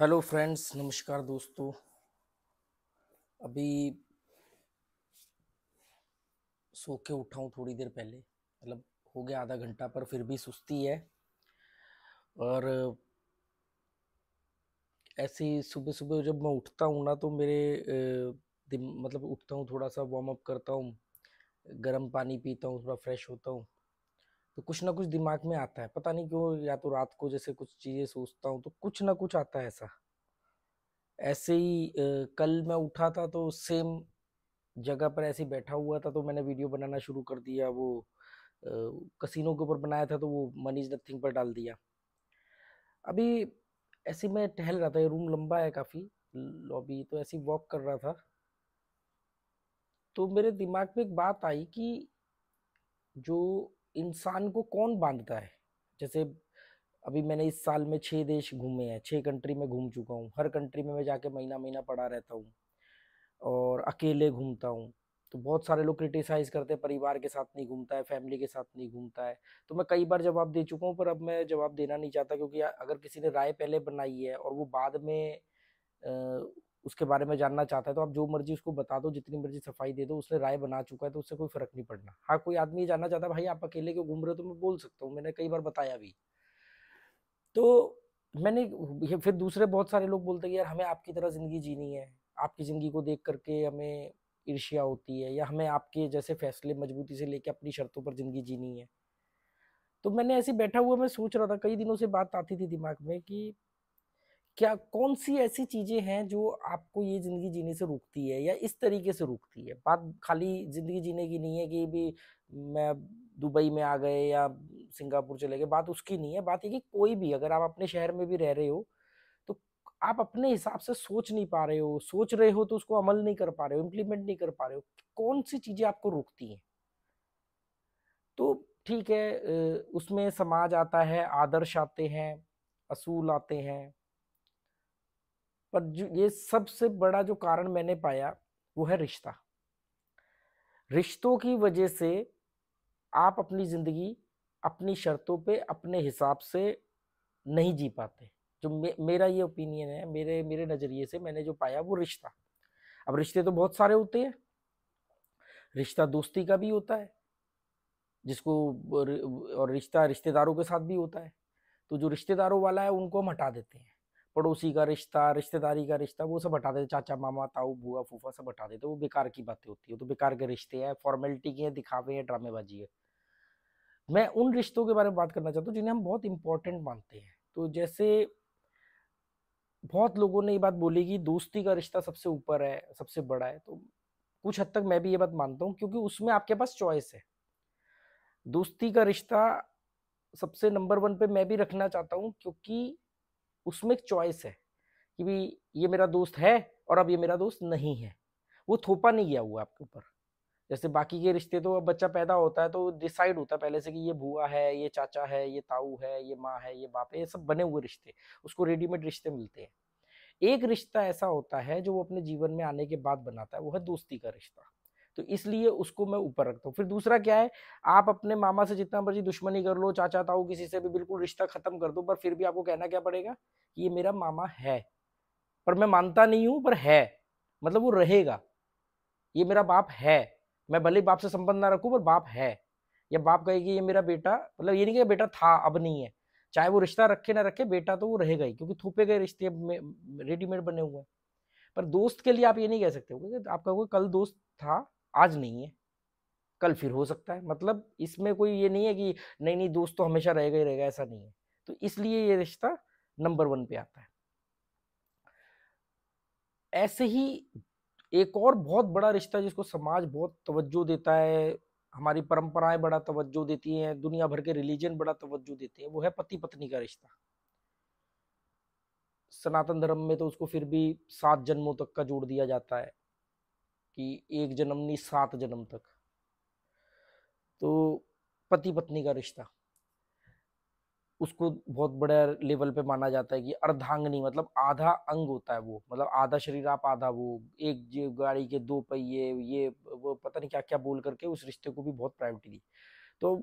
hello friends नमस्कार दोस्तों अभी सो के उठा हूँ थोड़ी देर पहले मतलब हो गया आधा घंटा पर फिर भी सुस्ती है और ऐसे सुबह सुबह जब मैं उठता हूँ ना तो मेरे मतलब उठता हूँ थोड़ा सा वार्म अप करता हूँ गर्म पानी पीता हूँ थोड़ा फ्रेश होता हूँ तो कुछ ना कुछ दिमाग में आता है पता नहीं क्यों या तो रात को जैसे कुछ चीज़ें सोचता हूँ तो कुछ ना कुछ आता है ऐसा ऐसे ही कल मैं उठा था तो सेम जगह पर ऐसे बैठा हुआ था तो मैंने वीडियो बनाना शुरू कर दिया वो कसिनो के ऊपर बनाया था तो वो मनीज इज़ नथिंग पर डाल दिया अभी ऐसे मैं टहल रहा था ये रूम लंबा है काफ़ी लॉबी तो ऐसे वॉक कर रहा था तो मेरे दिमाग में एक बात आई कि जो इंसान को कौन बांधता है जैसे अभी मैंने इस साल में छः देश घूमे हैं छः कंट्री में घूम चुका हूँ हर कंट्री में मैं जाके महीना महीना पड़ा रहता हूँ और अकेले घूमता हूँ तो बहुत सारे लोग क्रिटिसाइज करते हैं परिवार के साथ नहीं घूमता है फैमिली के साथ नहीं घूमता है तो मैं कई बार जवाब दे चुका हूँ पर अब मैं जवाब देना नहीं चाहता क्योंकि अगर किसी ने राय पहले बनाई है और वो बाद में उसके बारे में जानना चाहता है तो आप जो मर्जी उसको बता दो जितनी मर्जी सफाई दे दो उसने राय बना चुका है तो उससे कोई फर्क नहीं पड़ना हाँ कोई आदमी जानना चाहता है भाई आप अकेले क्यों घूम रहे हो तो मैं बोल सकता हूँ मैंने कई बार बताया भी तो मैंने फिर दूसरे बहुत सारे लोग बोलते हैं यार हमें आपकी तरह ज़िंदगी जीनी है आपकी ज़िंदगी को देख करके हमें ईर्ष्या होती है या हमें आपके जैसे फैसले मजबूती से लेके अपनी शर्तों पर ज़िंदगी जीनी है तो मैंने ऐसे बैठा हुआ मैं सोच रहा था कई दिनों से बात आती थी दिमाग में कि क्या कौन सी ऐसी चीज़ें हैं जो आपको ये ज़िंदगी जीने से रोकती है या इस तरीके से रोकती है बात खाली ज़िंदगी जीने की नहीं है कि भी मैं दुबई में आ गए या सिंगापुर चले गए बात उसकी नहीं है बात ये कि कोई भी अगर आप अपने शहर में भी रह रहे हो तो आप अपने हिसाब से सोच नहीं पा रहे हो सोच रहे हो तो उसको अमल नहीं कर पा रहे हो इम्प्लीमेंट नहीं कर पा रहे हो कौन सी चीज़ें आपको रोकती हैं तो ठीक है उसमें समाज आता है आदर्श आते हैं असूल आते हैं पर जो ये सबसे बड़ा जो कारण मैंने पाया वो है रिश्ता रिश्तों की वजह से आप अपनी ज़िंदगी अपनी शर्तों पे अपने हिसाब से नहीं जी पाते जो मे, मेरा ये ओपिनियन है मेरे मेरे नज़रिए से मैंने जो पाया वो रिश्ता अब रिश्ते तो बहुत सारे होते हैं रिश्ता दोस्ती का भी होता है जिसको और रिश्ता रिश्तेदारों के साथ भी होता है तो जो रिश्तेदारों वाला है उनको हम हटा देते हैं पड़ोसी का रिश्ता रिश्तेदारी का रिश्ता वो सब हटा देते चाचा मामा ताऊ बुआ फूफा सब हटा देते वो बेकार की बातें होती है तो बेकार के रिश्ते हैं फॉर्मेलिटी के हैं दिखावे हैं ड्रामेबाजी है मैं उन रिश्तों के बारे में बात करना चाहता हूँ जिन्हें हम बहुत इंपॉर्टेंट मानते हैं तो जैसे बहुत लोगों ने ये बात बोली कि दोस्ती का रिश्ता सबसे ऊपर है सबसे बड़ा है तो कुछ हद तक मैं भी ये बात मानता हूँ क्योंकि उसमें आपके पास चॉइस है दोस्ती का रिश्ता सबसे नंबर वन पे मैं भी रखना चाहता हूँ क्योंकि उसमें एक चॉइस है कि भी ये मेरा दोस्त है और अब ये मेरा दोस्त नहीं है वो थोपा नहीं गया हुआ आपके ऊपर जैसे बाकी के रिश्ते तो अब बच्चा पैदा होता है तो डिसाइड होता है पहले से कि ये भूआ है ये चाचा है ये ताऊ है ये माँ है ये बाप है ये सब बने हुए रिश्ते उसको रेडीमेड रिश्ते मिलते हैं एक रिश्ता ऐसा होता है जो वो अपने जीवन में आने के बाद बनाता है वो है दोस्ती का रिश्ता तो इसलिए उसको मैं ऊपर रखता हूँ फिर दूसरा क्या है आप अपने मामा से जितना मर्जी दुश्मनी कर लो चाचा ताऊ किसी से भी बिल्कुल रिश्ता खत्म कर दो पर फिर भी आपको कहना क्या पड़ेगा कि ये मेरा मामा है पर मैं मानता नहीं हूँ पर है मतलब वो रहेगा ये मेरा बाप है मैं भले बाप से संबंध ना रखूँ पर बाप है या बाप कहेगी ये मेरा बेटा मतलब ये नहीं कि बेटा था अब नहीं है चाहे वो रिश्ता रखे ना रखे बेटा तो वो रहेगा ही क्योंकि थोपे गए रिश्ते रेडीमेड बने हुए हैं पर दोस्त के लिए आप ये नहीं कह सकते हो आपका कोई कल दोस्त था आज नहीं है कल फिर हो सकता है मतलब इसमें कोई ये नहीं है कि नहीं नहीं दोस्त तो हमेशा रहेगा ही रहेगा ऐसा नहीं है तो इसलिए ये रिश्ता नंबर वन पे आता है ऐसे ही एक और बहुत बड़ा रिश्ता जिसको समाज बहुत तवज्जो देता है हमारी परंपराएं बड़ा तवज्जो देती हैं दुनिया भर के रिलीजन बड़ा तवज्जो देते हैं वो है पति पत्नी का रिश्ता सनातन धर्म में तो उसको फिर भी सात जन्मों तक का जोड़ दिया जाता है कि एक जन्म नहीं सात जन्म तक तो पति पत्नी का रिश्ता उसको बहुत बड़े लेवल पे माना जाता है कि अर्धांगनी मतलब आधा अंग होता है वो मतलब आधा शरीर आप आधा वो एक गाड़ी के दो पहिए ये वो पता नहीं क्या क्या बोल करके उस रिश्ते को भी बहुत प्रायोरिटी दी तो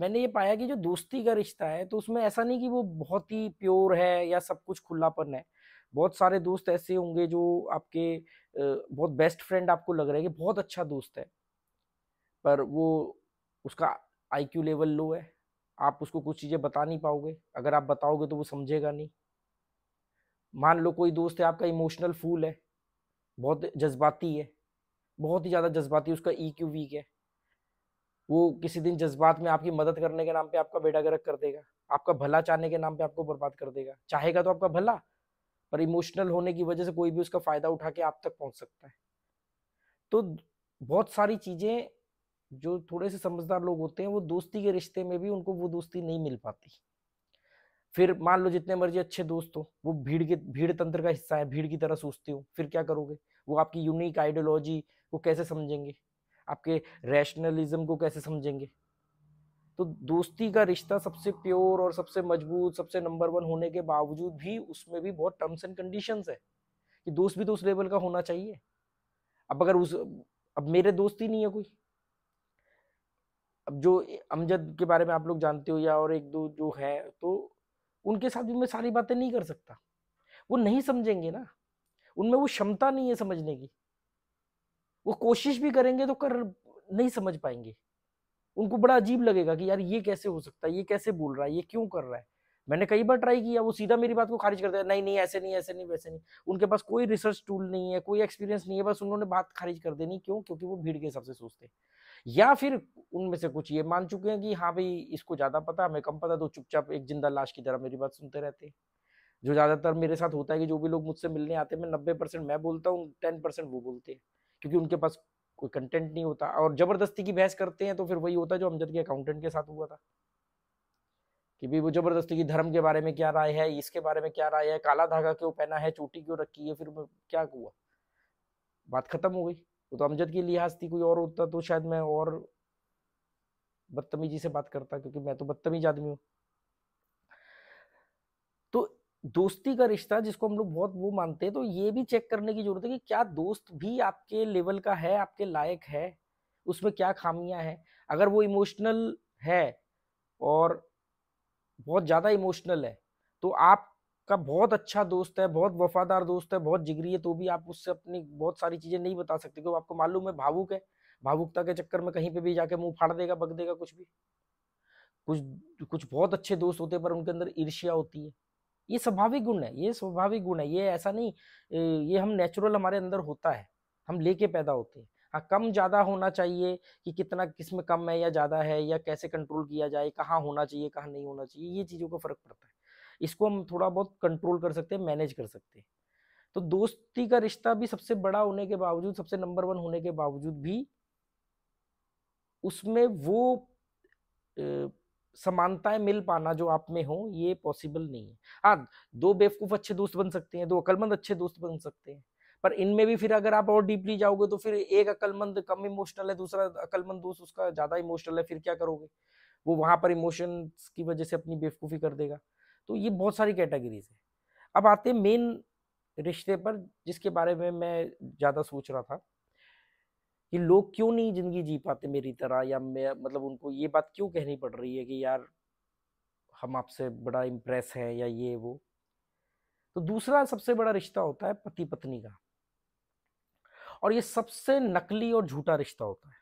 मैंने ये पाया कि जो दोस्ती का रिश्ता है तो उसमें ऐसा नहीं कि वो बहुत ही प्योर है या सब कुछ खुलापन है बहुत सारे दोस्त ऐसे होंगे जो आपके बहुत बेस्ट फ्रेंड आपको लग रहा है कि बहुत अच्छा दोस्त है पर वो उसका आईक्यू लेवल लो है आप उसको कुछ चीज़ें बता नहीं पाओगे अगर आप बताओगे तो वो समझेगा नहीं मान लो कोई दोस्त है आपका इमोशनल फूल है बहुत जज्बाती है बहुत ही ज़्यादा जज्बाती उसका ई क्यू वीक है वो किसी दिन जज्बात में आपकी मदद करने के नाम पे आपका बेटा गर्क कर देगा आपका भला चाहने के नाम पे आपको बर्बाद कर देगा चाहेगा तो आपका भला पर इमोशनल होने की वजह से कोई भी उसका फायदा उठा के आप तक पहुंच सकता है तो बहुत सारी चीजें जो थोड़े से समझदार लोग होते हैं वो दोस्ती के रिश्ते में भी उनको वो दोस्ती नहीं मिल पाती फिर मान लो जितने मर्जी अच्छे दोस्त हो वो भीड़ के भीड़ तंत्र का हिस्सा है भीड़ की तरह सोचते हो फिर क्या करोगे वो आपकी यूनिक आइडियोलॉजी को कैसे समझेंगे आपके रैशनलिज्म को कैसे समझेंगे तो दोस्ती का रिश्ता सबसे प्योर और सबसे मजबूत सबसे नंबर वन होने के बावजूद भी उसमें भी बहुत टर्म्स एंड कंडीशंस है कि दोस्त भी तो उस लेवल का होना चाहिए अब अगर उस अब मेरे दोस्त ही नहीं है कोई अब जो अमजद के बारे में आप लोग जानते हो या और एक दो जो है तो उनके साथ भी मैं सारी बातें नहीं कर सकता वो नहीं समझेंगे ना उनमें वो क्षमता नहीं है समझने की वो कोशिश भी करेंगे तो कर नहीं समझ पाएंगे उनको बड़ा अजीब लगेगा कि यार ये कैसे हो सकता है ये कैसे बोल रहा है ये क्यों कर रहा है मैंने कई बार ट्राई किया वो सीधा मेरी बात को खारिज कर दिया नहीं नहीं ऐसे नहीं ऐसे नहीं वैसे नहीं उनके पास कोई रिसर्च टूल नहीं है कोई एक्सपीरियंस नहीं है बस उन्होंने बात खारिज कर देनी क्यों क्योंकि वो भीड़ के हिसाब से सोचते या फिर उनमें से कुछ ये मान चुके हैं कि हाँ भाई इसको ज्यादा पता हमें कम पता तो चुपचाप एक जिंदा लाश की तरह मेरी बात सुनते रहते जो ज्यादातर मेरे साथ होता है कि जो भी लोग मुझसे मिलने आते हैं मैं नब्बे परसेंट मैं बोलता हूँ टेन परसेंट वो बोलते हैं क्योंकि उनके पास कोई कंटेंट नहीं होता और जबरदस्ती की बहस करते हैं तो फिर वही होता जो अमजद के अकाउंटेंट के साथ हुआ था कि भी वो जबरदस्ती की धर्म के बारे में क्या राय है इसके बारे में क्या राय है काला धागा क्यों पहना है चोटी क्यों रखी है फिर क्या हुआ बात खत्म हो गई वो तो अमजद की लिहाज थी कोई और होता तो शायद मैं और बदतमीजी से बात करता क्योंकि मैं तो बदतमीज आदमी हूँ दोस्ती का रिश्ता जिसको हम लोग बहुत वो मानते हैं तो ये भी चेक करने की जरूरत है कि क्या दोस्त भी आपके लेवल का है आपके लायक है उसमें क्या खामियां हैं अगर वो इमोशनल है और बहुत ज़्यादा इमोशनल है तो आपका बहुत अच्छा दोस्त है बहुत वफादार दोस्त है बहुत जिगरी है तो भी आप उससे अपनी बहुत सारी चीज़ें नहीं बता सकते क्योंकि आपको मालूम है भावुक है भावुकता के चक्कर में कहीं पे भी जाके मुंह फाड़ देगा बग देगा कुछ भी कुछ कुछ बहुत अच्छे दोस्त होते हैं पर उनके अंदर ईर्ष्या होती है ये स्वाभाविक गुण है ये स्वाभाविक गुण है ये ऐसा नहीं ये हम नेचुरल हमारे अंदर होता है हम लेके पैदा होते हैं हाँ कम ज़्यादा होना चाहिए कि कितना किस में कम है या ज़्यादा है या कैसे कंट्रोल किया जाए कहाँ होना चाहिए कहाँ नहीं होना चाहिए ये चीज़ों का फ़र्क पड़ता है इसको हम थोड़ा बहुत कंट्रोल कर सकते हैं मैनेज कर सकते हैं तो दोस्ती का रिश्ता भी सबसे बड़ा होने के बावजूद सबसे नंबर वन होने के बावजूद भी उसमें वो समानताएं मिल पाना जो आप में हो ये पॉसिबल नहीं है हाँ दो बेवकूफ़ अच्छे दोस्त बन सकते हैं दो अकलमंद अच्छे दोस्त बन सकते हैं पर इनमें भी फिर अगर आप और डीपली जाओगे तो फिर एक अकलमंद कम इमोशनल है दूसरा अकलमंद दोस्त उसका ज़्यादा इमोशनल है फिर क्या करोगे वो वहाँ पर इमोशन की वजह से अपनी बेवकूफ़ी कर देगा तो ये बहुत सारी कैटेगरीज है अब आते हैं मेन रिश्ते पर जिसके बारे में मैं ज़्यादा सोच रहा था कि लोग क्यों नहीं जिंदगी जी पाते मेरी तरह या मैं मतलब उनको ये बात क्यों कहनी पड़ रही है कि यार हम आपसे बड़ा इम्प्रेस हैं या ये वो तो दूसरा सबसे बड़ा रिश्ता होता है पति पत्नी का और ये सबसे नकली और झूठा रिश्ता होता है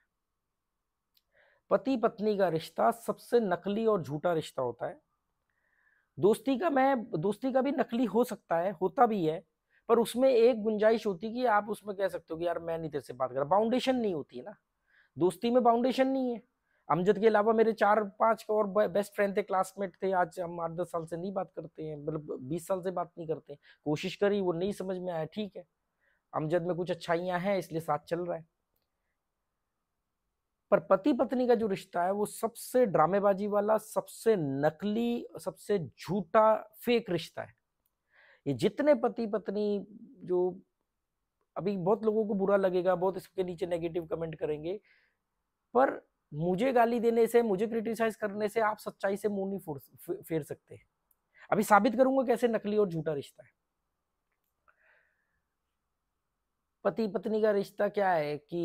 पति पत्नी का रिश्ता सबसे नकली और झूठा रिश्ता होता है दोस्ती का मैं दोस्ती का भी नकली हो सकता है होता भी है पर उसमें एक गुंजाइश होती कि आप उसमें कह सकते हो कि यार मैं नहीं तेरे से बात कर बाउंडेशन नहीं होती है ना दोस्ती में बाउंडेशन नहीं है अमजद के अलावा मेरे चार पांच और बेस्ट फ्रेंड थे क्लासमेट थे आज हम आठ दस साल से नहीं बात करते हैं मतलब बीस साल से बात नहीं करते कोशिश करी वो नहीं समझ में आया ठीक है अमजद में कुछ अच्छाइयाँ हैं इसलिए साथ चल रहा है पर पति पत्नी का जो रिश्ता है वो सबसे ड्रामेबाजी वाला सबसे नकली सबसे झूठा फेक रिश्ता है ये जितने पति पत्नी जो अभी बहुत लोगों को बुरा लगेगा बहुत इसके नीचे नेगेटिव कमेंट करेंगे पर मुझे गाली देने से मुझे क्रिटिसाइज करने से आप सच्चाई से मुंह नहीं फेर सकते अभी साबित करूंगा कैसे नकली और झूठा रिश्ता है पति पत्नी का रिश्ता क्या है कि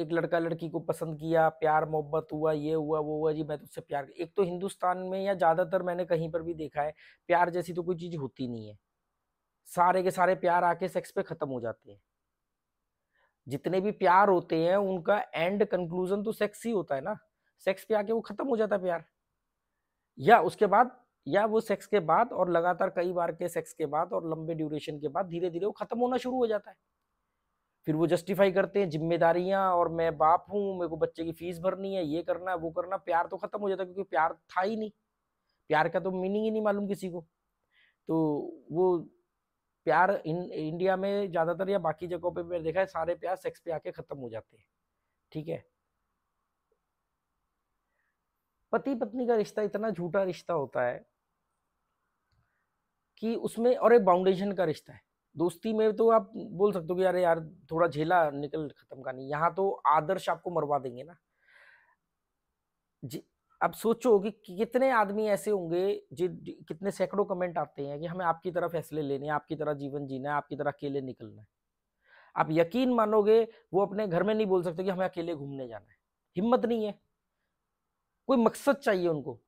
एक लड़का लड़की को पसंद किया प्यार मोहब्बत हुआ ये हुआ वो हुआ जी मैं तुझसे प्यार एक तो हिंदुस्तान में या ज़्यादातर मैंने कहीं पर भी देखा है प्यार जैसी तो कोई चीज़ होती नहीं है सारे के सारे प्यार आके सेक्स पे ख़त्म हो जाते हैं जितने भी प्यार होते हैं उनका एंड कंक्लूजन तो सेक्स ही होता है ना सेक्स पे आके वो ख़त्म हो जाता है प्यार या उसके बाद या वो सेक्स के बाद और लगातार कई बार के सेक्स के बाद और लंबे ड्यूरेशन के बाद धीरे धीरे वो ख़त्म होना शुरू हो जाता है फिर वो जस्टिफाई करते हैं जिम्मेदारियां और मैं बाप हूँ मेरे को बच्चे की फीस भरनी है ये करना है वो करना प्यार तो खत्म हो जाता क्योंकि प्यार था ही नहीं प्यार का तो मीनिंग ही नहीं मालूम किसी को तो वो प्यार इन, इंडिया में ज़्यादातर या बाकी जगहों पे मैंने देखा है सारे प्यार सेक्स पे आके ख़त्म हो जाते हैं ठीक है पति पत्नी का रिश्ता इतना झूठा रिश्ता होता है कि उसमें और एक बाउंडेशन का रिश्ता है दोस्ती में तो आप बोल सकते हो कि यार यार थोड़ा झेला निकल खत्म का नहीं यहाँ तो आदर्श आपको मरवा देंगे ना जी अब सोचो कि कितने आदमी ऐसे होंगे जि कितने सैकड़ों कमेंट आते हैं कि हमें आपकी तरह फैसले लेने हैं आपकी तरह जीवन जीना है आपकी तरह अकेले निकलना है आप यकीन मानोगे वो अपने घर में नहीं बोल सकते कि हमें अकेले घूमने जाना है हिम्मत नहीं है कोई मकसद चाहिए उनको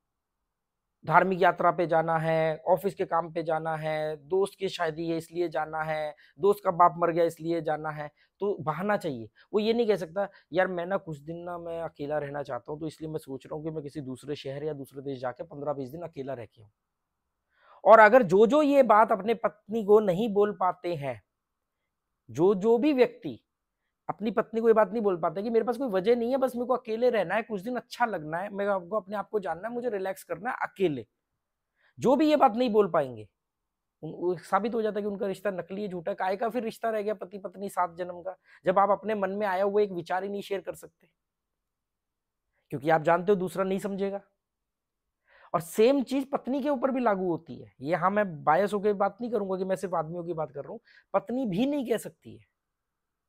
धार्मिक यात्रा पे जाना है ऑफिस के काम पे जाना है दोस्त की शादी है इसलिए जाना है दोस्त का बाप मर गया इसलिए जाना है तो बहाना चाहिए वो ये नहीं कह सकता यार मैं ना कुछ दिन ना मैं अकेला रहना चाहता हूँ तो इसलिए मैं सोच रहा हूँ कि मैं किसी दूसरे शहर या दूसरे देश जाके पंद्रह बीस दिन अकेला रह के हूँ और अगर जो जो ये बात अपने पत्नी को नहीं बोल पाते हैं जो जो भी व्यक्ति अपनी पत्नी को ये बात नहीं बोल पाते कि मेरे पास कोई वजह नहीं है बस मेरे को अकेले रहना है कुछ दिन अच्छा लगना है मैं आपको अपने आप को जानना है मुझे रिलैक्स करना है अकेले जो भी ये बात नहीं बोल पाएंगे साबित हो जाता है कि उनका रिश्ता नकली है झूठा काय का फिर रिश्ता रह गया पति पत्नी सात जन्म का जब आप अपने मन में आया हुआ एक विचार ही नहीं शेयर कर सकते क्योंकि आप जानते हो दूसरा नहीं समझेगा और सेम चीज पत्नी के ऊपर भी लागू होती है ये हाँ मैं बायस होकर बात नहीं करूंगा कि मैं सिर्फ आदमियों की बात कर रहा हूँ पत्नी भी नहीं कह सकती है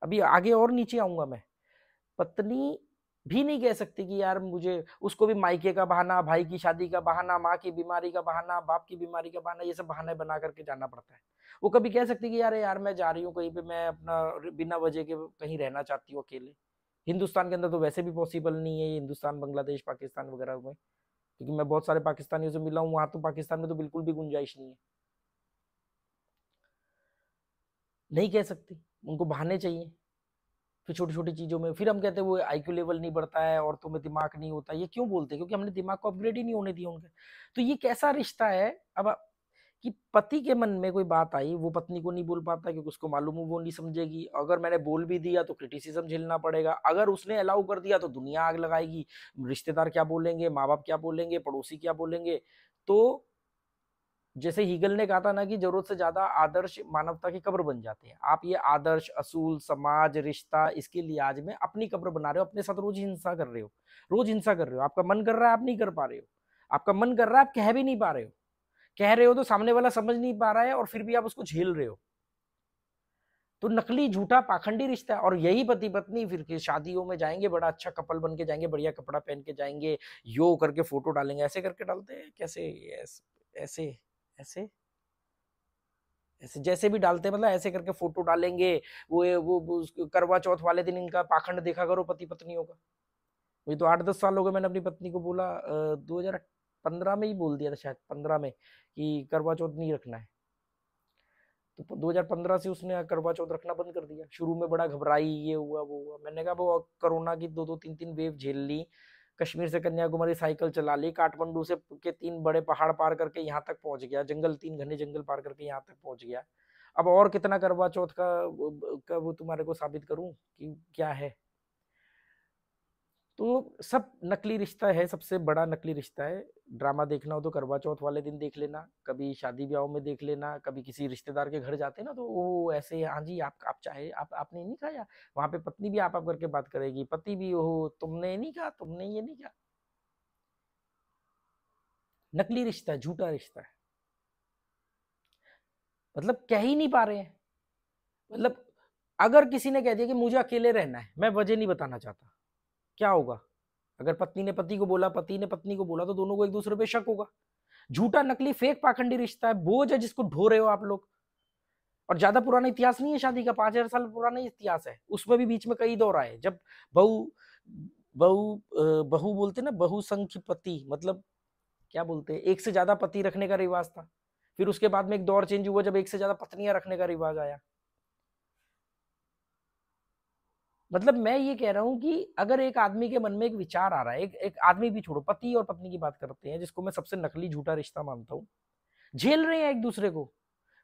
अभी आगे और नीचे आऊँगा मैं पत्नी भी नहीं कह सकती कि यार मुझे उसको भी मायके का बहाना भाई की शादी का बहाना माँ की बीमारी का बहाना बाप की बीमारी का बहाना ये सब बहाने बना करके जाना पड़ता है वो कभी कह सकती कि यार यार मैं जा रही हूँ कहीं पे मैं अपना बिना वजह के कहीं रहना चाहती हूँ अकेले हिंदुस्तान के अंदर तो वैसे भी पॉसिबल नहीं है हिंदुस्तान बांग्लादेश पाकिस्तान वगैरह में क्योंकि मैं बहुत सारे पाकिस्तानियों से मिला हूँ वहां तो पाकिस्तान में तो बिल्कुल भी गुंजाइश नहीं है नहीं कह सकती उनको बहाने चाहिए फिर छोटी छोटी चीज़ों में फिर हम कहते हैं वो क्यू लेवल नहीं बढ़ता है औरतों में दिमाग नहीं होता ये क्यों बोलते हैं क्योंकि हमने दिमाग को अपग्रेड ही नहीं होने दिया उनके तो ये कैसा रिश्ता है अब कि पति के मन में कोई बात आई वो पत्नी को नहीं बोल पाता क्योंकि उसको मालूम है वो नहीं समझेगी अगर मैंने बोल भी दिया तो क्रिटिसिज्म झेलना पड़ेगा अगर उसने अलाउ कर दिया तो दुनिया आग लगाएगी रिश्तेदार क्या बोलेंगे माँ बाप क्या बोलेंगे पड़ोसी क्या बोलेंगे तो जैसे हीगल ने कहा था ना कि जरूरत से ज्यादा आदर्श मानवता की कब्र बन जाते हैं आप ये आदर्श असूल समाज रिश्ता इसके लिहाज में अपनी कब्र बना रहे हो अपने साथ रोज हिंसा कर रहे हो रोज हिंसा कर रहे हो आपका मन कर रहा है आप नहीं कर पा रहे हो आपका मन कर रहा है आप कह भी नहीं पा रहे हो कह रहे हो तो सामने वाला समझ नहीं पा रहा है और फिर भी आप उसको झेल रहे हो तो नकली झूठा पाखंडी रिश्ता और यही पति पत्नी फिर शादियों में जाएंगे बड़ा अच्छा कपल बन के जाएंगे बढ़िया कपड़ा पहन के जाएंगे यो करके फोटो डालेंगे ऐसे करके डालते हैं कैसे ऐसे ऐसे ऐसे जैसे भी डालते मतलब ऐसे करके फोटो डालेंगे वो वो, वो करवा चौथ वाले दिन इनका पाखंड देखा करो पति पत्नियों का मुझे तो आठ दस साल हो गए मैंने अपनी पत्नी को बोला दो हजार पंद्रह में ही बोल दिया था शायद पंद्रह में कि करवा चौथ नहीं रखना है तो दो हजार पंद्रह से उसने करवा चौथ रखना बंद कर दिया शुरू में बड़ा घबराई ये हुआ वो हुआ मैंने कहा वो कोरोना की दो दो तीन तीन वेव झेल ली कश्मीर से कन्याकुमारी साइकिल चला ली काठमांडू से के तीन बड़े पहाड़ पार करके यहाँ तक पहुँच गया जंगल तीन घने जंगल पार करके यहाँ तक पहुँच गया अब और कितना करवा चौथ का, का वो तुम्हारे को साबित करूँ कि क्या है तो सब नकली रिश्ता है सबसे बड़ा नकली रिश्ता है ड्रामा देखना हो तो करवा चौथ वाले दिन देख लेना कभी शादी ब्याह में देख लेना कभी किसी रिश्तेदार के घर जाते ना तो वो ऐसे हाँ जी आप आप चाहे आप आपने नहीं खाया वहाँ पे पत्नी भी आप आप करके बात करेगी पति भी हो तुमने नहीं कहा तुमने ये नहीं कहा नकली रिश्ता है झूठा रिश्ता है मतलब कह ही नहीं पा रहे हैं मतलब अगर किसी ने कह दिया कि मुझे अकेले रहना है मैं वजह नहीं बताना चाहता क्या होगा अगर पत्नी ने पति को बोला पति ने पत्नी को बोला तो दोनों को एक दूसरे पे शक होगा झूठा नकली फेक पाखंडी रिश्ता है बोझ है जिसको ढो रहे हो आप लोग और ज्यादा पुराना इतिहास नहीं है शादी का पांच हजार साल पुराना इतिहास है उसमें भी बीच में कई दौर आए जब बहु बहु बहु बोलते ना बहुसंख्य पति मतलब क्या बोलते हैं एक से ज्यादा पति रखने का रिवाज था फिर उसके बाद में एक दौर चेंज हुआ जब एक से ज्यादा पत्नियां रखने का रिवाज आया मतलब मैं ये कह रहा हूँ कि अगर एक आदमी के मन में एक विचार आ रहा है एक, एक आदमी भी छोड़ो पति और पत्नी की बात करते हैं जिसको मैं सबसे नकली झूठा रिश्ता मानता हूँ झेल रहे हैं एक दूसरे को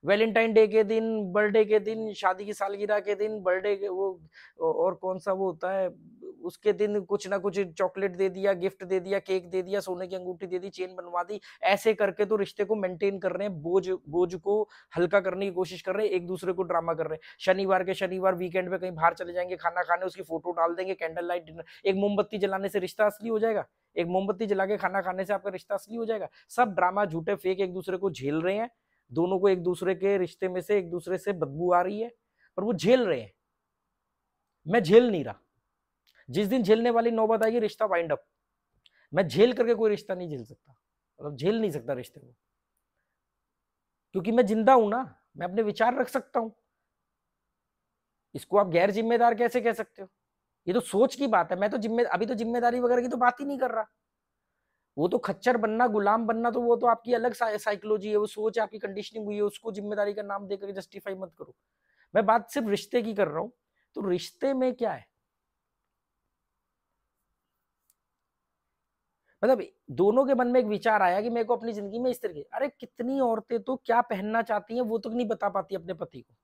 वैलेंटाइन डे के दिन बर्थडे के दिन शादी की सालगिरह के दिन बर्थडे के वो और कौन सा वो होता है उसके दिन कुछ ना कुछ चॉकलेट दे दिया गिफ्ट दे दिया केक दे दिया सोने की अंगूठी दे दी चेन बनवा दी ऐसे करके तो रिश्ते को मेंटेन कर रहे हैं बोझ बोझ को हल्का करने की कोशिश कर रहे हैं एक दूसरे को ड्रामा कर रहे हैं शनिवार के शनिवार वीकेंड पे कहीं बाहर चले जाएंगे खाना खाने उसकी फोटो डाल देंगे कैंडल लाइट डिनर एक मोमबत्ती जलाने से रिश्ता असली हो जाएगा एक मोमबत्ती जला के खाना खाने से आपका रिश्ता असली हो जाएगा सब ड्रामा झूठे फेक एक दूसरे को झेल रहे हैं दोनों को एक दूसरे के रिश्ते में से एक दूसरे से बदबू आ रही है पर वो झेल रहे हैं मैं झेल नहीं रहा जिस दिन झेलने वाली नौबत आएगी रिश्ता वाइंड अप मैं झेल करके कोई रिश्ता नहीं झेल सकता मतलब झेल नहीं सकता रिश्ते को क्योंकि मैं जिंदा हूं ना मैं अपने विचार रख सकता हूं इसको आप गैर जिम्मेदार कैसे कह सकते हो ये तो सोच की बात है मैं तो जिम्मे अभी तो जिम्मेदारी वगैरह की तो बात ही नहीं कर रहा वो तो खच्चर बनना गुलाम बनना तो वो तो आपकी अलग साइकोलॉजी है वो सोच है आपकी कंडीशनिंग हुई है उसको जिम्मेदारी का नाम देकर जस्टिफाई मत करो मैं बात सिर्फ रिश्ते की कर रहा हूँ तो रिश्ते में क्या है मतलब दोनों के मन में एक विचार आया कि मेरे को अपनी जिंदगी में इस तरीके अरे कितनी औरतें तो क्या पहनना चाहती हैं वो तो नहीं बता पाती अपने पति को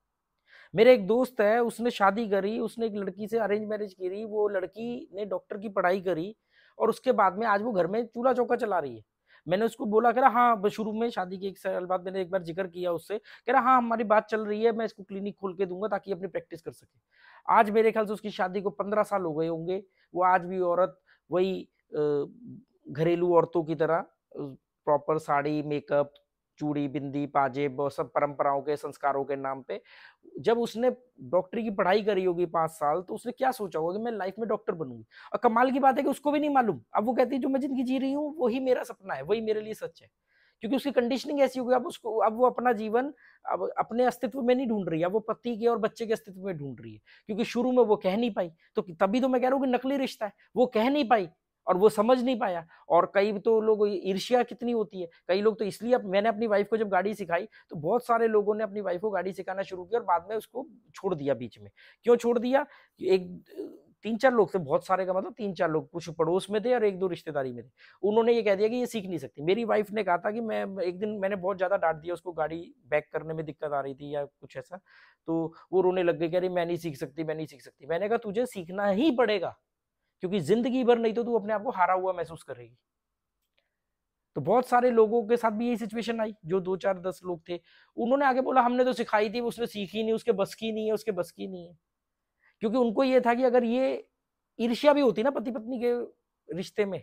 मेरे एक दोस्त है उसने शादी करी उसने एक लड़की से अरेंज मैरिज करी वो लड़की ने डॉक्टर की पढ़ाई करी और उसके बाद में आज वो घर में चूल्हा चौका चला रही है मैंने उसको बोला कह रहा हाँ शुरू में शादी के एक साल बाद मैंने एक बार जिक्र किया उससे कह रहा हाँ हमारी बात चल रही है मैं इसको क्लिनिक खोल के दूंगा ताकि अपनी प्रैक्टिस कर सके आज मेरे ख्याल से उसकी शादी को पंद्रह साल हो गए होंगे वो आज भी औरत वही घरेलू औरतों की तरह प्रॉपर साड़ी मेकअप चूड़ी बिंदी पाजेब और सब परंपराओं के संस्कारों के नाम पे जब उसने डॉक्टरी की पढ़ाई करी होगी पाँच साल तो उसने क्या सोचा होगा कि मैं लाइफ में डॉक्टर बनूंगी और कमाल की बात है कि उसको भी नहीं मालूम अब वो कहती है जो मैं जिंदगी जी रही हूँ वही मेरा सपना है वही मेरे लिए सच है क्योंकि उसकी कंडीशनिंग ऐसी होगी अब उसको अब वो अपना जीवन अब अपने अस्तित्व में नहीं ढूंढ रही है वो पति के और बच्चे के अस्तित्व में ढूंढ रही है क्योंकि शुरू में वो कह नहीं पाई तो तभी तो मैं कह रहा हूँ कि नकली रिश्ता है वो कह नहीं पाई और वो समझ नहीं पाया और कई तो लोग ईर्ष्या कितनी होती है कई लोग तो इसलिए अप, मैंने अपनी वाइफ को जब गाड़ी सिखाई तो बहुत सारे लोगों ने अपनी वाइफ को गाड़ी सिखाना शुरू किया और बाद में उसको छोड़ दिया बीच में क्यों छोड़ दिया एक तीन चार लोग थे बहुत सारे का मतलब तीन चार लोग कुछ पड़ोस में थे और एक दो रिश्तेदारी में थे उन्होंने ये कह दिया कि ये सीख नहीं सकती मेरी वाइफ ने कहा था कि मैं एक दिन मैंने बहुत ज़्यादा डांट दिया उसको गाड़ी बैक करने में दिक्कत आ रही थी या कुछ ऐसा तो वो रोने लग गए कह रही मैं नहीं सीख सकती मैं नहीं सीख सकती मैंने कहा तुझे सीखना ही पड़ेगा क्योंकि जिंदगी भर नहीं तो तू अपने आप को हारा हुआ महसूस करेगी तो बहुत सारे लोगों के साथ भी यही सिचुएशन आई जो दो चार दस लोग थे उन्होंने आगे बोला हमने तो सिखाई थी उसने सीखी नहीं उसके बस की नहीं है उसके बस की नहीं है क्योंकि उनको ये था कि अगर ये ईर्ष्या भी होती ना पति पत्नी के रिश्ते में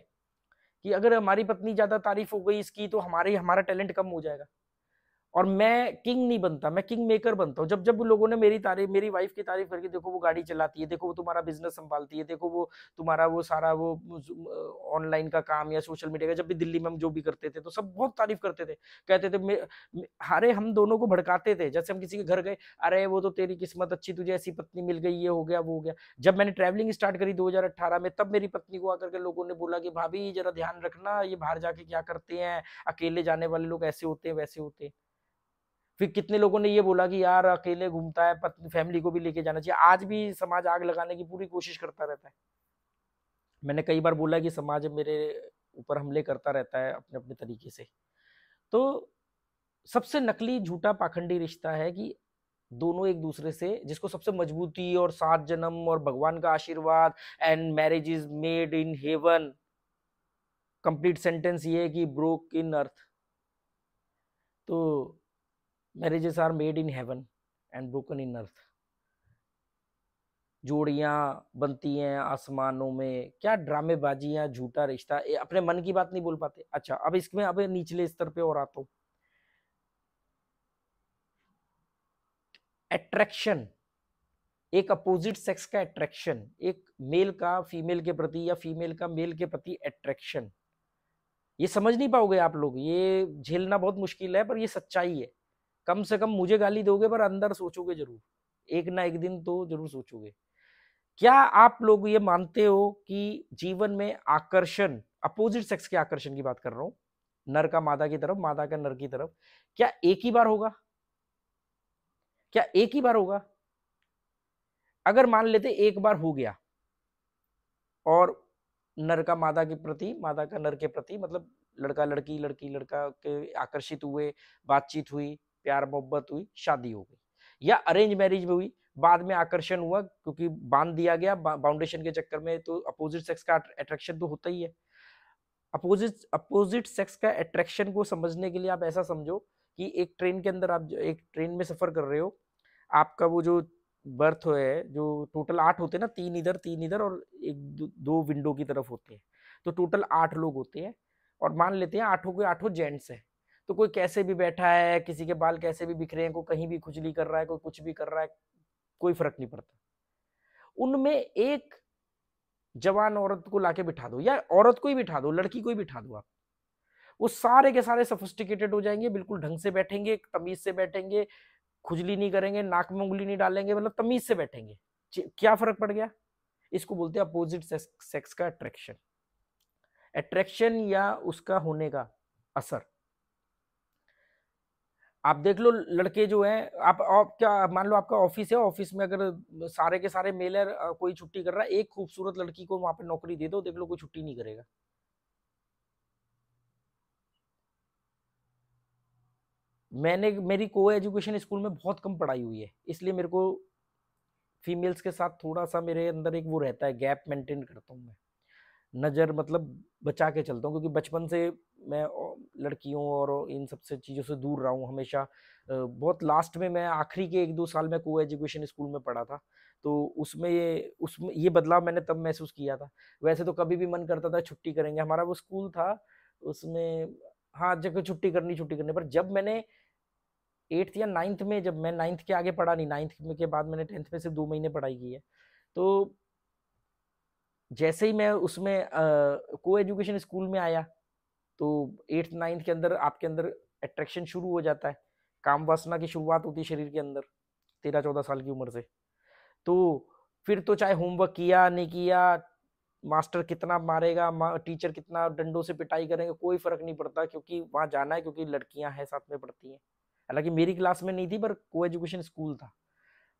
कि अगर हमारी पत्नी ज्यादा तारीफ हो गई इसकी तो हमारे हमारा टैलेंट कम हो जाएगा और मैं किंग नहीं बनता मैं किंग मेकर बनता हूँ जब जब लोगों ने मेरी तारीफ मेरी वाइफ की तारीफ करके देखो वो गाड़ी चलाती है देखो वो तुम्हारा बिजनेस संभालती है देखो वो तुम्हारा वो सारा वो ऑनलाइन का काम या सोशल मीडिया का जब भी दिल्ली में हम जो भी करते थे तो सब बहुत तारीफ करते थे कहते थे अरे हम दोनों को भड़काते थे जैसे हम किसी के घर गए अरे वो तो तेरी किस्मत अच्छी तुझे ऐसी पत्नी मिल गई ये हो गया वो हो गया जब मैंने ट्रैवलिंग स्टार्ट करी दो में तब मेरी पत्नी को आकर के लोगों ने बोला कि भाभी जरा ध्यान रखना ये बाहर जाके क्या करते हैं अकेले जाने वाले लोग ऐसे होते हैं वैसे होते हैं फिर कितने लोगों ने ये बोला कि यार अकेले घूमता है पत्नी फैमिली को भी लेके जाना चाहिए आज भी समाज आग लगाने की पूरी कोशिश करता रहता है मैंने कई बार बोला कि समाज मेरे ऊपर हमले करता रहता है अपने अपने तरीके से तो सबसे नकली झूठा पाखंडी रिश्ता है कि दोनों एक दूसरे से जिसको सबसे मजबूती और सात जन्म और भगवान का आशीर्वाद and marriage is made in heaven complete sentence ये है कि ब्रोक इन अर्थ तो marriages are made in heaven and broken in earth जोड़ियाँ बनती हैं आसमानों में क्या ड्रामेबाजियाँ झूठा रिश्ता अपने मन की बात नहीं बोल पाते अच्छा अब इसमें अब निचले स्तर पे और आता हूँ अट्रैक्शन एक अपोजिट सेक्स का अट्रैक्शन एक मेल का फीमेल के प्रति या फीमेल का मेल के प्रति अट्रैक्शन ये समझ नहीं पाओगे आप लोग ये झेलना बहुत मुश्किल है पर ये सच्चाई है कम से कम मुझे गाली दोगे पर अंदर सोचोगे जरूर एक ना एक दिन तो जरूर सोचोगे क्या आप लोग ये मानते हो कि जीवन में आकर्षण अपोजिट सेक्स के आकर्षण की बात कर रहा हूं नर का मादा की तरफ मादा का नर की तरफ क्या एक ही बार होगा क्या एक ही बार होगा अगर मान लेते एक बार हो गया और नर का मादा के प्रति मादा का नर के प्रति मतलब लड़का लड़की लड़की लड़का के आकर्षित हुए बातचीत हुई प्यार मोहब्बत हुई शादी हो गई या अरेंज मैरिज में हुई बाद में आकर्षण हुआ क्योंकि बांध दिया गया बाउंडेशन के चक्कर में तो अपोजिट सेक्स का अट्रैक्शन तो होता ही है अपोजिट अपोजिट सेक्स का अट्रैक्शन को समझने के लिए आप ऐसा समझो कि एक ट्रेन के अंदर आप एक ट्रेन में सफर कर रहे हो आपका वो जो बर्थ है जो टोटल आठ होते हैं ना तीन इधर तीन इधर और एक दो विंडो की तरफ होते हैं तो टोटल आठ लोग होते हैं और मान लेते हैं आठों के आठों जेंट्स हैं तो कोई कैसे भी बैठा है किसी के बाल कैसे भी बिखरे हैं कोई कहीं भी खुजली कर रहा है कोई कुछ भी कर रहा है कोई फर्क नहीं पड़ता उनमें एक जवान औरत को लाके बिठा दो या औरत को ही बिठा दो लड़की को ही बिठा दो आप वो सारे के सारे सफिस्टिकेटेड हो जाएंगे बिल्कुल ढंग से बैठेंगे तमीज से बैठेंगे खुजली नहीं करेंगे नाक में उंगली नहीं डालेंगे मतलब तमीज से बैठेंगे क्या फर्क पड़ गया इसको बोलते हैं अपोजिट सेक्स का अट्रैक्शन अट्रैक्शन या उसका होने का असर आप देख लो लड़के जो हैं आप, आप क्या मान लो आपका ऑफिस है ऑफिस में अगर सारे के सारे मेलर कोई छुट्टी कर रहा है एक खूबसूरत लड़की को वहां पे नौकरी दे दो देख लो कोई छुट्टी नहीं करेगा मैंने मेरी को एजुकेशन स्कूल में बहुत कम पढ़ाई हुई है इसलिए मेरे को फीमेल्स के साथ थोड़ा सा मेरे अंदर एक वो रहता है गैप मेंटेन करता हूँ मैं नज़र मतलब बचा के चलता हूँ क्योंकि बचपन से मैं लड़कियों और इन सबसे चीज़ों से दूर रहा हूँ हमेशा बहुत लास्ट में मैं आखिरी के एक दो साल में को एजुकेशन स्कूल में पढ़ा था तो उसमें ये उसमें ये बदलाव मैंने तब महसूस किया था वैसे तो कभी भी मन करता था छुट्टी करेंगे हमारा वो स्कूल था उसमें हाँ जगह छुट्टी करनी छुट्टी करनी पर जब मैंने एट्थ या नाइन्थ में जब मैं नाइन्थ के आगे पढ़ा नहीं नाइन्थ के बाद मैंने टेंथ में सिर्फ दो महीने पढ़ाई की है तो जैसे ही मैं उसमें को एजुकेशन स्कूल में आया तो एट्थ नाइन्थ के अंदर आपके अंदर अट्रैक्शन शुरू हो जाता है काम वासना की शुरुआत होती है शरीर के अंदर तेरह चौदह साल की उम्र से तो फिर तो चाहे होमवर्क किया नहीं किया मास्टर कितना मारेगा मा, टीचर कितना डंडों से पिटाई करेंगे कोई फर्क नहीं पड़ता क्योंकि वहाँ जाना है क्योंकि लड़कियाँ हैं साथ में पढ़ती हैं हालांकि मेरी क्लास में नहीं थी पर को एजुकेशन स्कूल था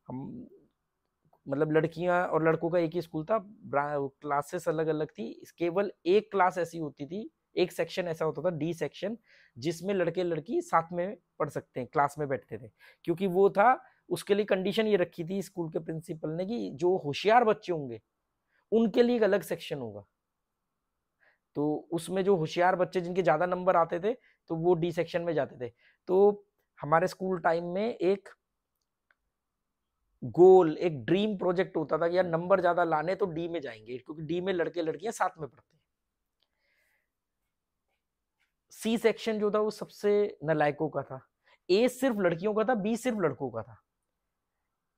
हम मतलब लड़कियां और लड़कों का एक ही स्कूल था क्लासेस अलग अलग थी केवल एक क्लास ऐसी होती थी एक सेक्शन ऐसा होता था डी सेक्शन जिसमें लड़के लड़की साथ में पढ़ सकते हैं क्लास में बैठते थे क्योंकि वो था उसके लिए कंडीशन ये रखी थी स्कूल के प्रिंसिपल ने कि जो होशियार बच्चे होंगे उनके लिए एक अलग सेक्शन होगा तो उसमें जो होशियार बच्चे जिनके ज़्यादा नंबर आते थे तो वो डी सेक्शन में जाते थे तो हमारे स्कूल टाइम में एक गोल एक ड्रीम प्रोजेक्ट होता था कि यार नंबर ज्यादा लाने तो डी में जाएंगे क्योंकि डी में लड़के लड़कियां साथ में पढ़ते हैं सी सेक्शन जो था वो सबसे नलायकों का था ए सिर्फ लड़कियों का था बी सिर्फ लड़कों का था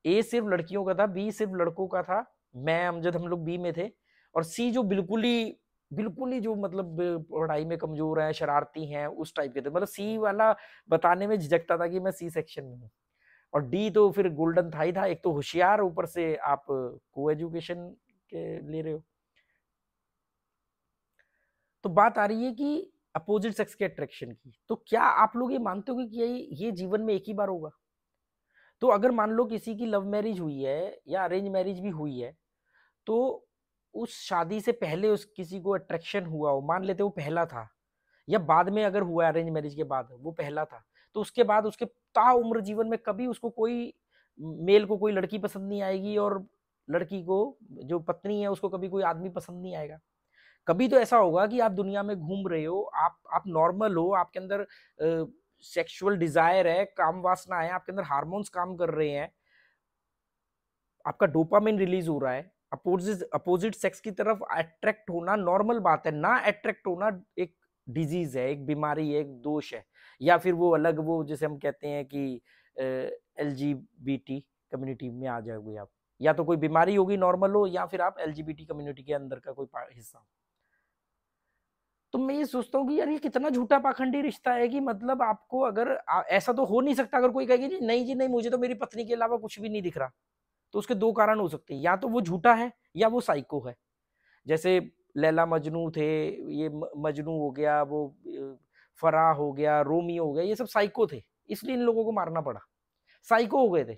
ए सिर्फ लड़कियों का था बी सिर्फ लड़कों का था मैं अमजद हम लोग बी में थे और सी जो बिल्कुल ही बिल्कुल ही जो मतलब पढ़ाई में कमजोर है शरारती हैं उस टाइप के थे मतलब सी वाला बताने में झिझकता था कि मैं सी सेक्शन में हूँ और डी तो फिर गोल्डन था ही था एक तो होशियार ऊपर से आप को एजुकेशन के ले रहे हो तो बात आ रही है कि अपोजिट सेक्स के अट्रैक्शन की तो क्या आप लोग ये मानते हो कि ये ये जीवन में एक ही बार होगा तो अगर मान लो किसी की लव मैरिज हुई है या अरेंज मैरिज भी हुई है तो उस शादी से पहले उस किसी को अट्रैक्शन हुआ हो मान लेते वो पहला था या बाद में अगर हुआ अरेंज मैरिज के बाद वो पहला था तो उसके बाद उसके उम्र जीवन में कभी उसको कोई मेल को कोई लड़की पसंद नहीं आएगी और लड़की को जो पत्नी है उसको कभी कोई आदमी पसंद नहीं आएगा कभी तो ऐसा होगा कि आप दुनिया में घूम रहे हो आप आप नॉर्मल हो आपके अंदर सेक्सुअल डिजायर है काम वासना है आपके अंदर हार्मोन्स काम कर रहे हैं आपका डोपामिन रिलीज हो रहा है अपोजिट अपोजिट सेक्स की तरफ अट्रैक्ट होना नॉर्मल बात है ना अट्रैक्ट होना एक डिजीज है एक बीमारी है एक दोष है या फिर वो अलग वो जैसे हम कहते हैं कि एल कम्युनिटी में आ जाओगे आप या तो कोई बीमारी होगी नॉर्मल हो या फिर आप एल कम्युनिटी के अंदर का कोई हिस्सा हो तो मैं ये सोचता हूँ कि यार ये कितना झूठा पाखंडी रिश्ता है कि मतलब आपको अगर आ, ऐसा तो हो नहीं सकता अगर कोई कहेगी जी नहीं जी नहीं मुझे तो मेरी पत्नी के अलावा कुछ भी नहीं दिख रहा तो उसके दो कारण हो सकते हैं या तो वो झूठा है या वो साइको है जैसे लैला मजनू थे ये मजनू हो गया वो फराह हो गया रोमी हो गया ये सब साइको थे इसलिए इन लोगों को मारना पड़ा साइको हो गए थे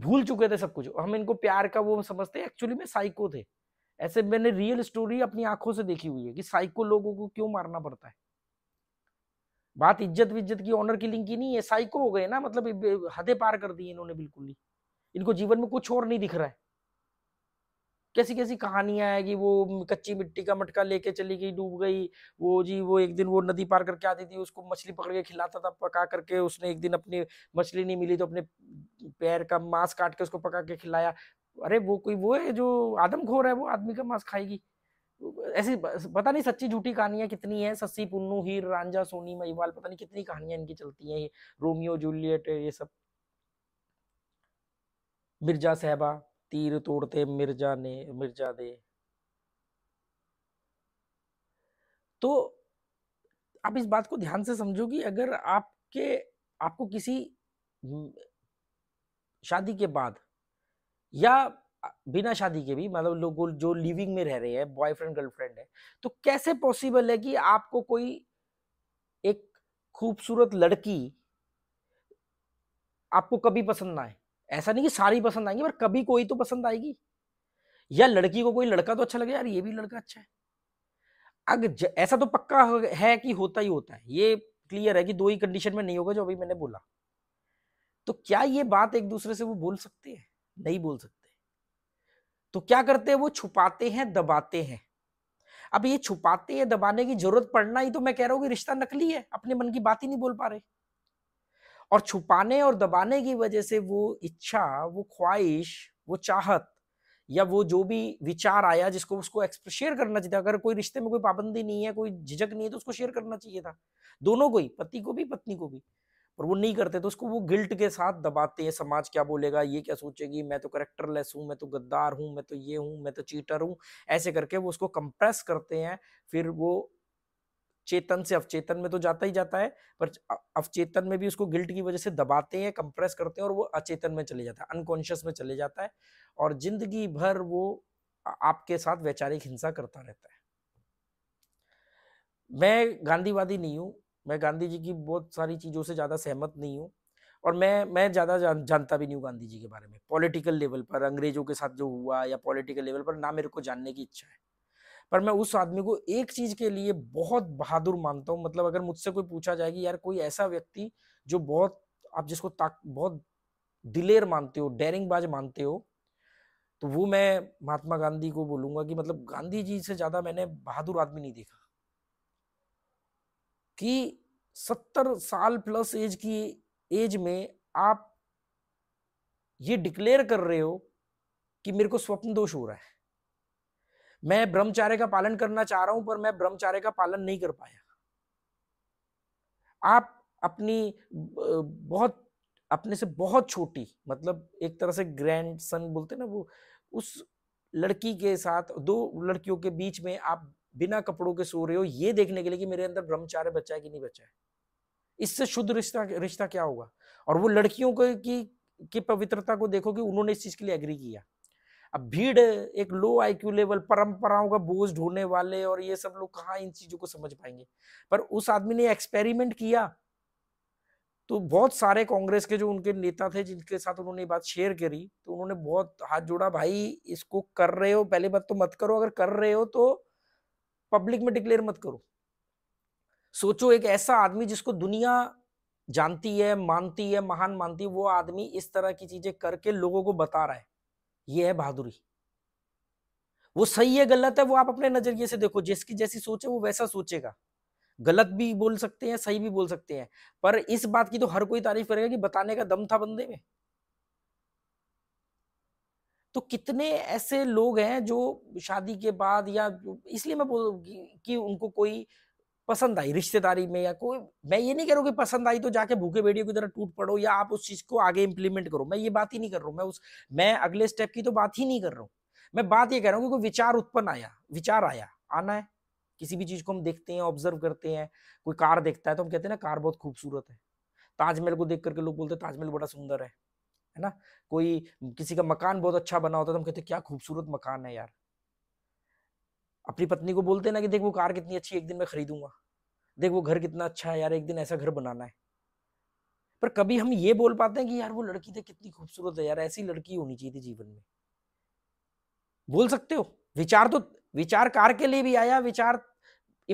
भूल चुके थे सब कुछ हम इनको प्यार का वो समझते एक्चुअली में साइको थे ऐसे मैंने रियल स्टोरी अपनी आंखों से देखी हुई है कि साइको लोगों को क्यों मारना पड़ता है बात इज्जत विज्जत की ऑनर किलिंग की नहीं है साइको हो गए ना मतलब हदे पार कर दी इन्होंने बिल्कुल ही इनको जीवन में कुछ और नहीं दिख रहा है कैसी कैसी कहानियां आएगी कि वो कच्ची मिट्टी का मटका लेके चली गई डूब गई वो जी वो एक दिन वो नदी पार करके आती थी उसको मछली पकड़ के खिलाता था पका करके उसने एक दिन अपनी मछली नहीं मिली तो अपने पैर का मांस काट के उसको पका के खिलाया अरे वो कोई वो है जो आदमखोर है वो आदमी का मांस खाएगी ऐसी पता नहीं सच्ची झूठी कहानियां कितनी है सस्सी पुन्नू हीर रांझा सोनी महिवाल पता नहीं कितनी कहानियां इनकी चलती हैं ये रोमियो जूलियट ये सब मिर्जा साहबा तीर तोड़ते मिर्जा ने मिर्जा दे तो आप इस बात को ध्यान से समझोगे अगर आपके आपको किसी हम्म, शादी के बाद या बिना शादी के भी मतलब लोग जो लिविंग में रह रहे हैं बॉयफ्रेंड गर्लफ्रेंड है तो कैसे पॉसिबल है कि आपको कोई एक खूबसूरत लड़की आपको कभी पसंद ना आए ऐसा नहीं कि सारी पसंद आएंगी पर कभी कोई तो पसंद आएगी या लड़की को कोई लड़का तो अच्छा लगे यार ये भी लड़का अच्छा है अगर ऐसा तो पक्का है कि होता ही होता है ये क्लियर है कि दो ही कंडीशन में नहीं होगा जो अभी मैंने बोला तो क्या ये बात एक दूसरे से वो बोल सकते हैं नहीं बोल सकते तो क्या करते हैं वो छुपाते हैं दबाते हैं अब ये छुपाते हैं दबाने की जरूरत पड़ना ही तो मैं कह रहा हूँ कि रिश्ता नकली है अपने मन की बात ही नहीं बोल पा रहे और छुपाने और दबाने की वजह से वो इच्छा वो ख्वाहिश वो चाहत या वो जो भी विचार आया जिसको उसको एक्सप्रेस शेयर करना चाहिए अगर कोई रिश्ते में कोई पाबंदी नहीं है कोई झिझक नहीं है तो उसको शेयर करना चाहिए था दोनों को ही पति को भी पत्नी को भी पर वो नहीं करते तो उसको वो गिल्ट के साथ दबाते हैं समाज क्या बोलेगा ये क्या सोचेगी मैं तो करेक्टरलेस हूँ मैं तो गद्दार हूँ मैं तो ये हूँ मैं तो चीटर हूँ ऐसे करके वो उसको कंप्रेस करते हैं फिर वो चेतन से अवचेतन में तो जाता ही जाता है पर अवचेतन में भी उसको गिल्ट की वजह से दबाते हैं कंप्रेस करते हैं और वो अचेतन में चले जाता है अनकॉन्शियस में चले जाता है और जिंदगी भर वो आपके साथ वैचारिक हिंसा करता रहता है मैं गांधीवादी नहीं हूँ मैं गांधी जी की बहुत सारी चीज़ों से ज़्यादा सहमत नहीं हूँ और मैं मैं ज़्यादा जान, जानता भी नहीं हूँ गांधी जी के बारे में पॉलिटिकल लेवल पर अंग्रेजों के साथ जो हुआ या पॉलिटिकल लेवल पर ना मेरे को जानने की इच्छा है पर मैं उस आदमी को एक चीज के लिए बहुत बहादुर मानता हूँ मतलब अगर मुझसे कोई पूछा जाएगी यार कोई ऐसा व्यक्ति जो बहुत आप जिसको ताक बहुत दिलेर मानते हो डेरिंग बाज मानते हो तो वो मैं महात्मा गांधी को बोलूंगा कि मतलब गांधी जी से ज्यादा मैंने बहादुर आदमी नहीं देखा कि सत्तर साल प्लस एज की एज में आप ये डिक्लेयर कर रहे हो कि मेरे को स्वप्न दोष हो रहा है मैं ब्रह्मचार्य का पालन करना चाह रहा हूं पर मैं ब्रह्मचार्य का पालन नहीं कर पाया आप अपनी बहुत अपने से बहुत छोटी मतलब एक तरह से ग्रैंड सन बोलते ना वो उस लड़की के साथ दो लड़कियों के बीच में आप बिना कपड़ों के सो रहे हो ये देखने के लिए कि मेरे अंदर ब्रह्मचार्य बच्चा है कि नहीं बच्चा है इससे शुद्ध रिश्ता रिश्ता क्या होगा और वो लड़कियों को की, की पवित्रता को देखो कि उन्होंने इस चीज के लिए एग्री किया अब भीड़ एक लो आईक्यू लेवल परंपराओं का बोझ ढोने वाले और ये सब लोग कहाँ इन चीजों को समझ पाएंगे पर उस आदमी ने एक्सपेरिमेंट किया तो बहुत सारे कांग्रेस के जो उनके नेता थे जिनके साथ उन्होंने बात शेयर करी तो उन्होंने बहुत हाथ जोड़ा भाई इसको कर रहे हो पहले बात तो मत करो अगर कर रहे हो तो पब्लिक में डिक्लेयर मत करो सोचो एक ऐसा आदमी जिसको दुनिया जानती है मानती है महान मानती है वो आदमी इस तरह की चीजें करके लोगों को बता रहा है ये है बहादुरी वो सही है गलत है वो आप अपने नजरिए से देखो जिसकी जैसी सोच है वो वैसा सोचेगा गलत भी बोल सकते हैं सही भी बोल सकते हैं पर इस बात की तो हर कोई तारीफ करेगा कि बताने का दम था बंदे में तो कितने ऐसे लोग हैं जो शादी के बाद या इसलिए मैं बोल कि उनको कोई पसंद आई रिश्तेदारी में या कोई मैं ये नहीं कह रहा हूँ कि पसंद आई तो जाके भूखे बेड़ियों की तरह टूट पड़ो या आप उस चीज़ को आगे इंप्लीमेंट करो मैं ये बात ही नहीं कर रहा हूँ मैं उस मैं अगले स्टेप की तो बात ही नहीं कर रहा हूँ मैं बात ये कह रहा हूँ कि कोई विचार उत्पन्न आया विचार आया आना है किसी भी चीज़ को हम देखते हैं ऑब्जर्व करते हैं कोई कार देखता है तो हम कहते हैं ना कार बहुत खूबसूरत है ताजमहल को देख करके लोग बोलते हैं ताजमहल बड़ा सुंदर है है ना कोई किसी का मकान बहुत अच्छा बना होता है तो हम कहते हैं क्या खूबसूरत मकान है यार अपनी पत्नी को बोलते ना कि देख वो कार कितनी अच्छी एक दिन मैं खरीदूंगा देख वो घर कितना अच्छा है यार एक दिन ऐसा घर बनाना है पर कभी हम ये बोल पाते हैं कि यार वो लड़की देख कितनी खूबसूरत है यार ऐसी लड़की होनी चाहिए थी जीवन में बोल सकते हो विचार तो विचार कार के लिए भी आया विचार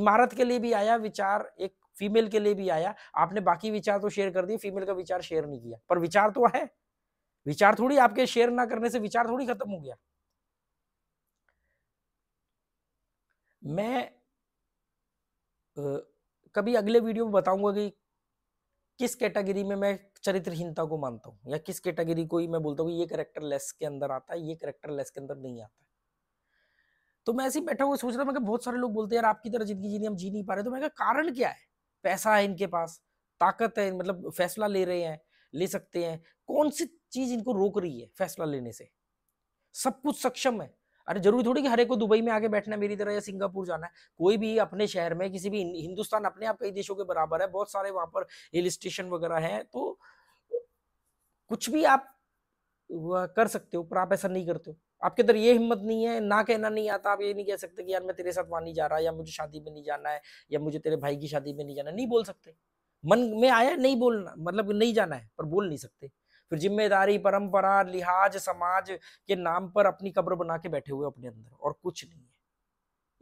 इमारत के लिए भी आया विचार एक फीमेल के लिए भी आया आपने बाकी विचार तो शेयर कर दिए फीमेल का विचार शेयर नहीं किया पर विचार तो है विचार थोड़ी आपके शेयर ना करने से विचार थोड़ी खत्म हो गया मैं आ, कभी अगले वीडियो में बताऊंगा कि किस कैटेगरी में मैं चरित्रहीनता को मानता हूँ या किस कैटेगरी को ही मैं बोलता हूँ ये करेक्टर लेस के अंदर आता है ये करेक्टर लेस के अंदर नहीं आता है तो मैं ऐसे बैठा हुआ सोच रहा मैं बहुत सारे लोग बोलते हैं यार आपकी तरह जिंदगी जीनी हम जी नहीं पा रहे तो मैं कारण क्या है पैसा है इनके पास ताकत है मतलब फैसला ले रहे हैं ले सकते हैं कौन सी चीज इनको रोक रही है फैसला लेने से सब कुछ सक्षम है अरे जरूरी थोड़ी कि हर एक को दुबई में आके बैठना है मेरी तरह या सिंगापुर जाना है कोई भी अपने शहर में किसी भी हिंदुस्तान अपने आप कई देशों के बराबर है बहुत सारे वहां पर हिल स्टेशन वगैरह है तो कुछ भी आप कर सकते हो पर आप ऐसा नहीं करते हो आपके अंदर ये हिम्मत नहीं है ना कहना नहीं आता आप ये नहीं कह सकते कि यार मैं तेरे साथ वहां नहीं जा रहा या मुझे शादी में नहीं जाना है या मुझे तेरे भाई की शादी में नहीं जाना नहीं बोल सकते मन में आया नहीं बोलना मतलब नहीं जाना है पर बोल नहीं सकते फिर जिम्मेदारी परंपरा लिहाज समाज के नाम पर अपनी कब्र बना के बैठे हुए अपने अंदर और कुछ नहीं है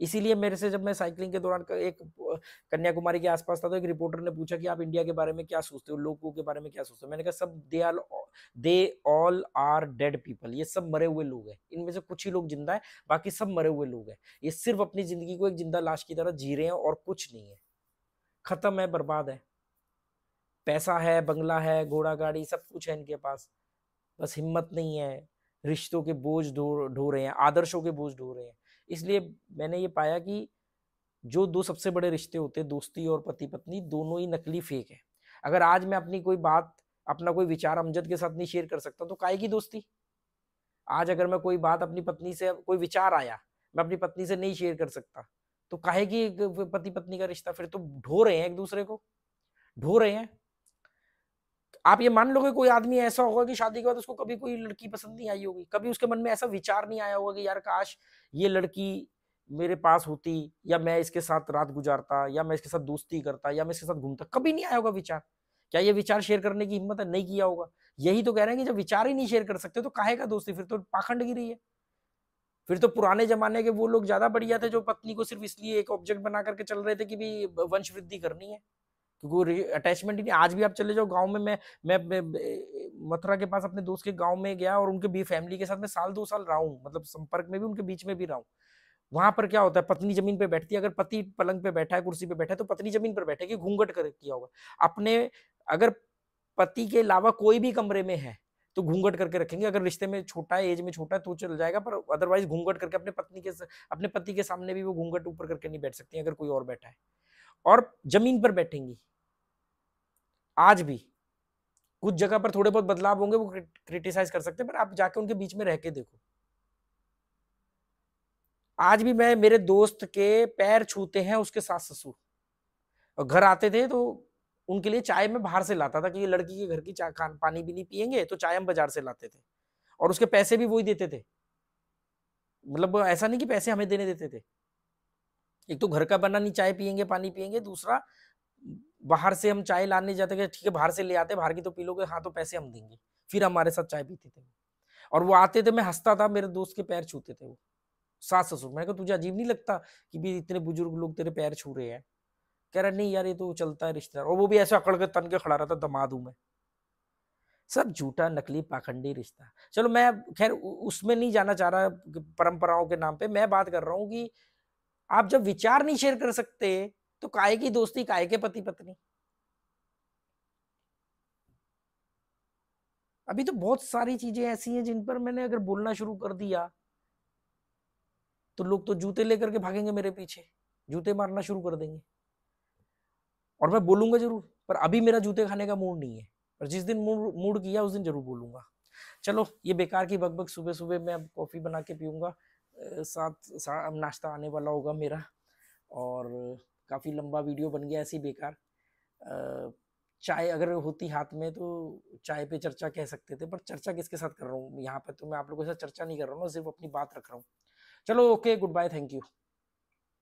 इसीलिए मेरे से जब मैं साइकिलिंग के दौरान एक कन्याकुमारी के आसपास था तो एक रिपोर्टर ने पूछा कि आप इंडिया के बारे में क्या सोचते हो लोगों के बारे में क्या सोचते हो मैंने कहा सब they are they all are dead people ये सब मरे हुए लोग हैं इनमें से कुछ ही लोग जिंदा है बाकी सब मरे हुए लोग हैं ये सिर्फ अपनी जिंदगी को एक जिंदा लाश की तरह जी रहे हैं और कुछ नहीं है खत्म है बर्बाद है पैसा है बंगला है घोड़ा गाड़ी सब कुछ है इनके पास बस हिम्मत नहीं है रिश्तों के बोझ ढो ढो रहे हैं आदर्शों के बोझ ढो रहे हैं इसलिए मैंने ये पाया कि जो दो सबसे बड़े रिश्ते होते हैं दोस्ती और पति पत्नी दोनों ही नकली फेक है अगर आज मैं अपनी कोई बात अपना कोई विचार अमजद के साथ नहीं शेयर कर सकता तो काय की दोस्ती आज अगर मैं कोई बात अपनी पत्नी से कोई विचार आया मैं अपनी पत्नी से नहीं शेयर कर सकता तो काहे की पति पत्नी का रिश्ता फिर तो ढो रहे हैं एक दूसरे को ढो रहे हैं आप ये मान लो कि कोई आदमी ऐसा होगा कि शादी के बाद उसको कभी कोई लड़की पसंद नहीं आई होगी कभी उसके मन में ऐसा विचार नहीं आया होगा कि यार काश ये लड़की मेरे पास होती या मैं इसके साथ रात गुजारता या मैं इसके साथ दोस्ती करता या मैं इसके साथ घूमता कभी नहीं आया होगा विचार क्या ये विचार शेयर करने की हिम्मत नहीं किया होगा यही तो कह रहे हैं कि जब विचार ही नहीं शेयर कर सकते तो काहे का दोस्ती फिर तो पाखंड गिरी है फिर तो पुराने जमाने के वो लोग ज्यादा बढ़िया थे जो पत्नी को सिर्फ इसलिए एक ऑब्जेक्ट बना करके चल रहे थे कि भी वंश वृद्धि करनी है क्योंकि अटैचमेंट ही नहीं आज भी आप चले जाओ गांव में मैं मैं, मथुरा के पास अपने दोस्त के गांव में गया और उनके भी फैमिली के साथ मैं साल दो साल रहा हूँ मतलब संपर्क में भी उनके बीच में भी रहा हूँ वहां पर क्या होता है पत्नी जमीन पे बैठती है अगर पति पलंग पे बैठा है कुर्सी पे बैठा है तो पत्नी जमीन पर बैठेगी घूंघट कर किया होगा अपने अगर पति के अलावा कोई भी कमरे में है तो घूंघट करके रखेंगे अगर रिश्ते में छोटा है एज में छोटा है तो चल जाएगा पर अदरवाइज घूंघट करके अपने पत्नी के अपने पति के सामने भी वो घूंघट ऊपर करके नहीं बैठ सकती अगर कोई और बैठा है और जमीन पर बैठेंगी आज भी कुछ जगह पर थोड़े बहुत बदलाव होंगे वो क्रिटिसाइज कर सकते हैं पर आप जाके उनके बीच में रह के देखो आज भी मैं मेरे दोस्त के पैर छूते हैं उसके सास ससुर और घर आते थे तो उनके लिए चाय में बाहर से लाता था क्योंकि लड़की के घर की चाय खान पानी भी नहीं पियेंगे तो चाय हम बाजार से लाते थे और उसके पैसे भी वही देते थे मतलब ऐसा नहीं कि पैसे हमें देने देते थे एक तो घर का बना नहीं चाय पियेंगे पानी पियेंगे दूसरा बाहर से हम चाय लाने जाते थे ठीक है बाहर से ले आते बाहर की तो पी लोगे हाँ तो पैसे हम देंगे फिर हमारे साथ चाय पीते थे और वो आते थे मैं हंसता था मेरे दोस्त के पैर छूते थे वो सास ससुर मैंने कहा तुझे अजीब नहीं लगता कि भी इतने बुजुर्ग लोग तेरे पैर छू रहे हैं कह रहा नहीं यार ये तो चलता है रिश्तेदार और वो भी ऐसे अकड़ के तन के खड़ा रहता दमा दू मैं सब झूठा नकली पाखंडी रिश्ता चलो मैं खैर उसमें नहीं जाना चाह रहा परंपराओं के नाम पे मैं बात कर रहा हूँ कि आप जब विचार नहीं शेयर कर सकते तो काय की दोस्ती काय के पति पत्नी अभी तो बहुत सारी चीजें ऐसी हैं जिन पर मैंने अगर बोलना शुरू कर दिया तो लोग तो जूते लेकर के भागेंगे मेरे पीछे जूते मारना शुरू कर देंगे और मैं बोलूंगा जरूर पर अभी मेरा जूते खाने का मूड नहीं है पर जिस दिन मूड मूड किया उस दिन जरूर बोलूंगा चलो ये बेकार की बकबक सुबह सुबह मैं अब कॉफी बना के पीऊंगा साथ सा, नाश्ता आने वाला होगा मेरा और काफ़ी लंबा वीडियो बन गया ऐसी बेकार चाय अगर होती हाथ में तो चाय पे चर्चा कह सकते थे पर चर्चा किसके साथ कर रहा हूँ यहाँ पर तो मैं आप लोगों के साथ चर्चा नहीं कर रहा हूँ सिर्फ अपनी बात रख रहा हूँ चलो okay good bye thank you